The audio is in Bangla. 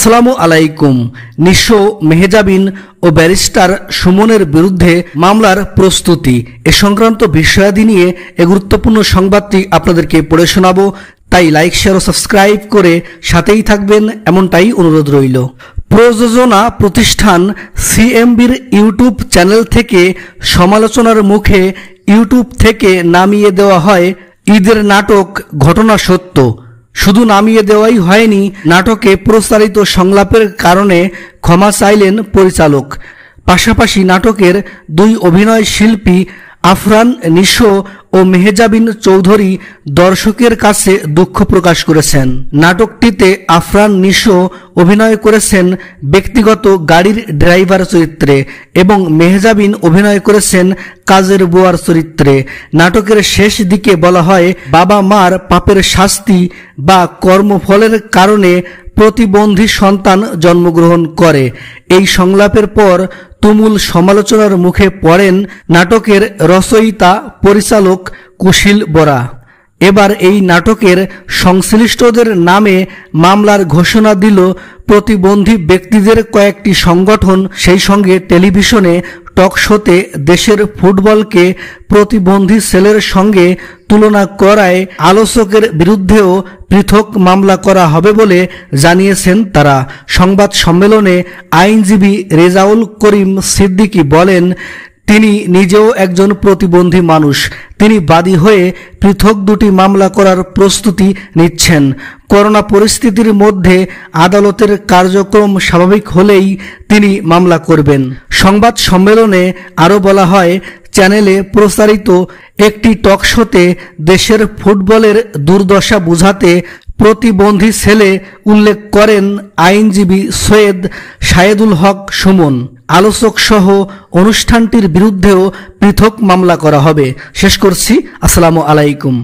আসসালামু আলাইকুম নিশো মেহেজাবিন ও ব্যারিস্টার সুমনের বিরুদ্ধে মামলার প্রস্তুতি এ সংক্রান্ত বিষয়াদি নিয়ে এ গুরুত্বপূর্ণ সংবাদটি আপনাদেরকে পড়ে শোনাব তাই লাইক শেয়ার ও সাবস্ক্রাইব করে সাথেই থাকবেন এমনটাই অনুরোধ রইল প্রযোজনা প্রতিষ্ঠান সিএমবির ইউটিউব চ্যানেল থেকে সমালোচনার মুখে ইউটিউব থেকে নামিয়ে দেওয়া হয় ঈদের নাটক ঘটনা সত্য শুধু নামিয়ে দেওয়াই হয়নি নাটকে প্রস্তারিত সংলাপের কারণে ক্ষমা চাইলেন পরিচালক পাশাপাশি নাটকের দুই অভিনয় শিল্পী আফরান নিশো ও মেহেজাবিন চৌধুরী দর্শকের কাছে দুঃখ প্রকাশ করেছেন নাটকটিতে আফরান নিশো অভিনয় করেছেন ব্যক্তিগত গাড়ির ড্রাইভার চরিত্রে এবং মেহজাবিন অভিনয় করেছেন কাজের বোয়ার চরিত্রে নাটকের শেষ দিকে বলা হয় বাবা মার পাপের শাস্তি বা কর্মফলের কারণে প্রতিবন্ধী সন্তান জন্মগ্রহণ করে এই সংলাপের পর তুমুল সমালোচনার মুখে পড়েন নাটকের রচয়িতা পরিচালক পরিচালক কুশিল বরা এবার এই নাটকের সংশ্লিষ্টদের নামে মামলার ঘোষণা দিল প্রতিবন্ধী ব্যক্তিদের কয়েকটি সংগঠন সেই সঙ্গে টেলিভিশনে টক শোতে দেশের ফুটবলকে প্রতিবন্ধী সেলের সঙ্গে তুলনা করায় আলোচকের বিরুদ্ধেও পৃথক মামলা করা হবে বলে জানিয়েছেন তারা সংবাদ সম্মেলনে আইনজীবী রেজাউল করিম সিদ্দিকী বলেন তিনি নিজেও একজন প্রতিবন্ধী মানুষ তিনি বাদী হয়ে পৃথক দুটি মামলা করার প্রস্তুতি নিচ্ছেন করোনা পরিস্থিতির মধ্যে আদালতের কার্যক্রম স্বাভাবিক হলেই তিনি মামলা করবেন সংবাদ সম্মেলনে আরও বলা হয় চ্যানেলে প্রসারিত একটি টকশোতে দেশের ফুটবলের দুর্দশা বুঝাতে প্রতিবন্ধী ছেলে উল্লেখ করেন আইনজীবী সৈয়দ শায়েদুল হক সুমন আলোচক সহ অনুষ্ঠানটির বিরুদ্ধেও পৃথক মামলা করা হবে শেষ করছি আসসালামু আলাইকুম